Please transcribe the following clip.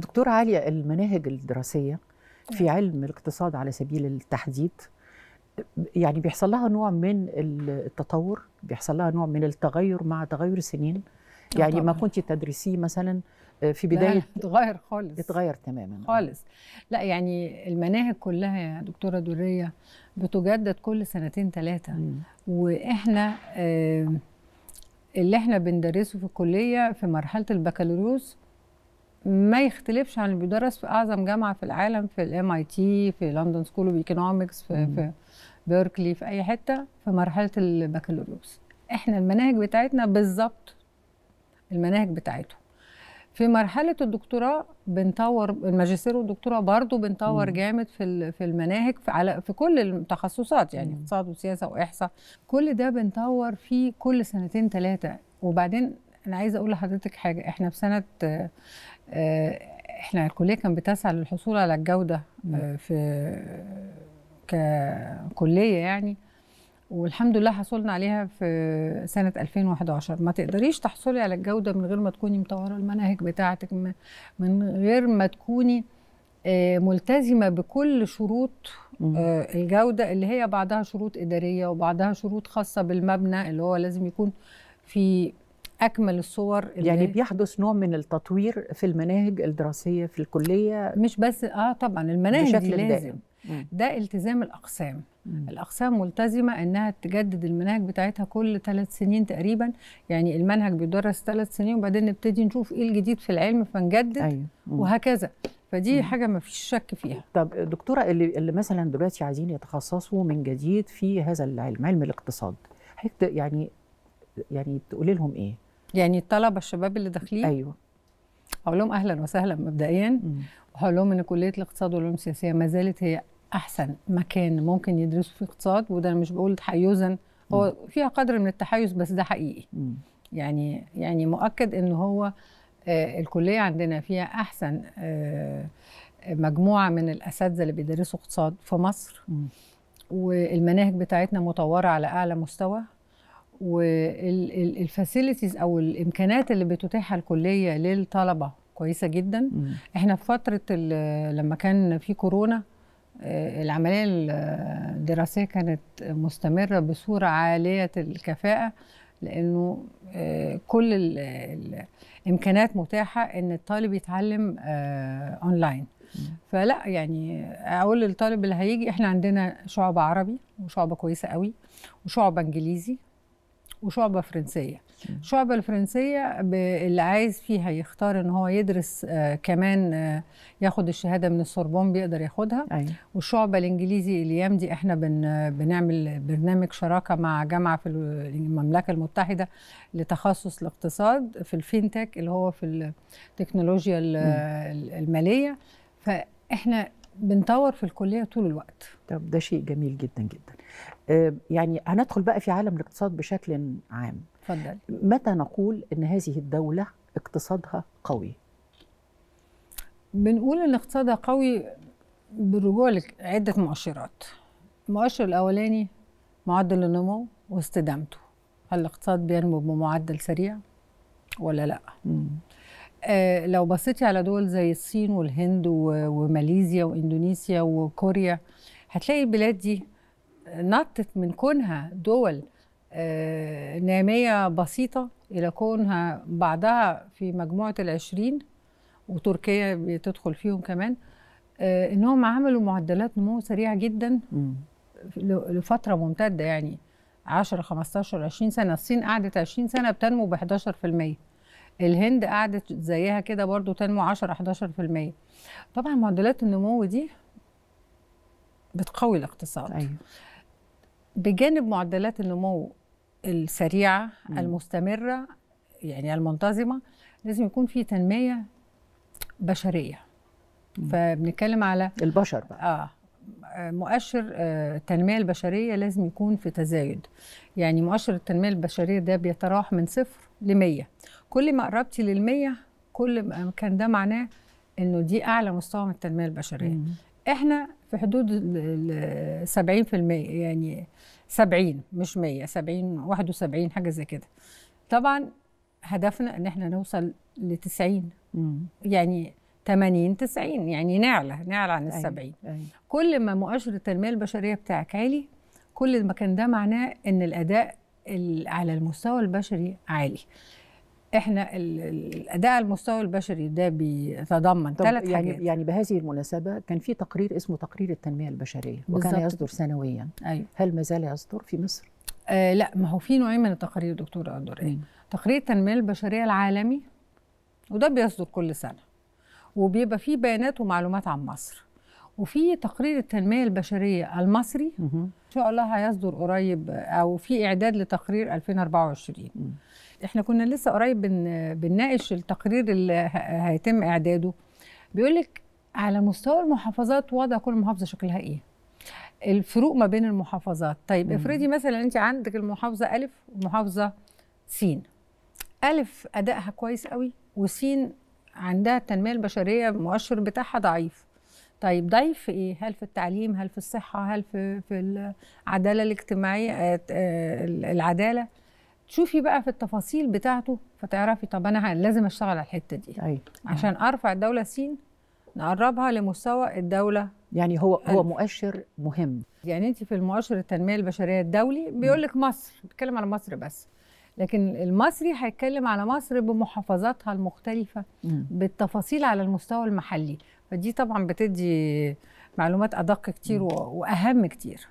دكتور عالية المناهج الدراسية في نعم. علم الاقتصاد على سبيل التحديد يعني بيحصل لها نوع من التطور بيحصل لها نوع من التغير مع تغير السنين آه، يعني طبعا. ما كنت تدرسيه مثلا آه، في بدايه اتغير خالص اتغير تماما خالص لا يعني المناهج كلها يا دكتوره دريه بتجدد كل سنتين ثلاثه واحنا اللي احنا بندرسه في الكليه في مرحله البكالوريوس ما يختلفش عن اللي بيدرس في اعظم جامعه في العالم في الام اي تي في لندن سكول اوف ايكونومكس في, في بيركلي في اي حته في مرحله البكالوريوس احنا المناهج بتاعتنا بالظبط المناهج بتاعتهم في مرحله الدكتوراه بنطور الماجستير والدكتوراه برضو بنطور مم. جامد في في المناهج في على في كل التخصصات يعني اقتصاد وسياسه واحصاء كل ده بنطور فيه كل سنتين ثلاثه وبعدين انا عايزه اقول لحضرتك حاجه احنا في سنه آه، احنا الكليه كان بتسعى للحصول على الجوده آه، في ككليه يعني والحمد لله حصلنا عليها في سنة 2011 ما تقدريش تحصلي على الجودة من غير ما تكوني مطورة المناهج بتاعتك من غير ما تكوني آه، ملتزمة بكل شروط الجودة اللي هي بعضها شروط إدارية وبعضها شروط خاصة بالمبنى اللي هو لازم يكون في اكمل الصور اللي يعني بيحدث نوع من التطوير في المناهج الدراسيه في الكليه مش بس اه طبعا المناهج بشكل لازم دائم. ده التزام الاقسام مم. الاقسام ملتزمه انها تجدد المناهج بتاعتها كل ثلاث سنين تقريبا يعني المنهج بيدرس ثلاث سنين وبعدين نبتدي نشوف ايه الجديد في العلم فنجدد أيوة. وهكذا فدي مم. حاجه ما فيش شك فيها طب دكتوره اللي, اللي مثلا دلوقتي عايزين يتخصصوا من جديد في هذا العلم علم الاقتصاد يعني يعني تقولي لهم ايه يعني الطلبه الشباب اللي داخلين ايوه هقول لهم اهلا وسهلا مبدئيا وهقول لهم ان كليه الاقتصاد والعلوم السياسيه ما زالت هي احسن مكان ممكن يدرسوا فيه اقتصاد وده انا مش بقول تحيزا هو فيها قدر من التحيز بس ده حقيقي م. يعني يعني مؤكد ان هو آه الكليه عندنا فيها احسن آه مجموعه من الاساتذه اللي بيدرسوا اقتصاد في مصر م. والمناهج بتاعتنا مطوره على اعلى مستوى والفاسيلتيز او الامكانات اللي بتتاحها الكليه للطلبه كويسه جدا مم. احنا في فتره لما كان في كورونا آه، العمليه الدراسيه كانت مستمره بصوره عاليه الكفاءه لانه آه، كل الامكانات متاحه ان الطالب يتعلم آه، اونلاين فلا يعني اقول للطالب اللي هيجي احنا عندنا شعب عربي وشعبه كويسه قوي وشعبه انجليزي وشعبه فرنسيه الشعبه الفرنسيه اللي عايز فيها يختار ان هو يدرس آه، كمان آه، ياخد الشهاده من السوربون بيقدر ياخدها أيوة. والشعبه الانجليزي الايام دي احنا بن بنعمل برنامج شراكه مع جامعه في المملكه المتحده لتخصص الاقتصاد في الفينتك اللي هو في التكنولوجيا الماليه فاحنا بنطور في الكليه طول الوقت طب ده شيء جميل جدا جدا آه، يعني هندخل بقى في عالم الاقتصاد بشكل عام اتفضل متى نقول ان هذه الدوله اقتصادها قوي بنقول ان اقتصادها قوي بالرجوع لعده مؤشرات المؤشر الاولاني معدل النمو واستدامته هل الاقتصاد بينمو بمعدل سريع ولا لا مم. آه، لو بصيتي على دول زي الصين والهند وماليزيا واندونيسيا وكوريا هتلاقي البلاد دي نطت من كونها دول آه، نامية بسيطة إلى كونها بعدها في مجموعة العشرين وتركيا بتدخل فيهم كمان آه، إنهم عملوا معدلات نمو سريعة جدا لفترة ممتدة يعني 10 15 20 سنة الصين قعدت 20 سنة بتنمو ب 11% الهند قعدت زيها كده برضو تنمو 10 11% طبعا معدلات النمو دي بتقوي الاقتصاد أيوة. بجانب معدلات النمو السريعه المستمره يعني المنتظمه لازم يكون في تنميه بشريه فبنتكلم على البشر بقى اه مؤشر آه، التنمية البشرية لازم يكون في تزايد يعني مؤشر التنمية البشرية ده بيتراوح من صفر لمية كل ما قربتي للمية كل ما كان ده معناه انه دي اعلى مستوى من التنميه البشريه مم. احنا في حدود ال 70% يعني 70 مش 100 70 71 حاجه زي كده طبعا هدفنا ان احنا نوصل ل 90 مم. يعني 80 90 يعني نعلى نعلى عن أيوة، ال 70 أيوة. كل ما مؤشر التنميه البشريه بتاعك عالي كل ما كان ده معناه ان الاداء على المستوى البشري عالي احنا الاداء المستوى البشري ده بيتضمن ثلاث يعني حاجات يعني بهذه المناسبه كان في تقرير اسمه تقرير التنميه البشريه وكان يصدر سنويا أيوة. هل ما زال يصدر في مصر آه لا ما هو في نوعين من التقارير دكتور أدور تقرير التنميه البشريه العالمي وده بيصدر كل سنه وبيبقى فيه بيانات ومعلومات عن مصر وفي تقرير التنميه البشريه المصري ان شاء الله هيصدر قريب او في اعداد لتقرير 2024 احنا كنا لسه قريب بنناقش التقرير اللي هيتم اعداده بيقول لك على مستوى المحافظات وضع كل محافظه شكلها ايه الفروق ما بين المحافظات طيب افرضي مثلا انت عندك المحافظه الف ومحافظه س الف ادائها كويس قوي وسين عندها التنميه البشريه المؤشر بتاعها ضعيف طيب ضيف ايه؟ هل في التعليم؟ هل في الصحه؟ هل في في العداله الاجتماعيه آه، آه، العداله؟ تشوفي بقى في التفاصيل بتاعته فتعرفي طب انا لازم اشتغل على الحته دي أيوة. عشان أيوة. ارفع الدوله سين نقربها لمستوى الدوله يعني هو هو مؤشر مهم يعني انت في المؤشر التنميه البشريه الدولي بيقول لك مصر بيتكلم على مصر بس لكن المصري هيتكلم على مصر بمحافظاتها المختلفة بالتفاصيل على المستوى المحلي فدي طبعا بتدي معلومات ادق كتير واهم كتير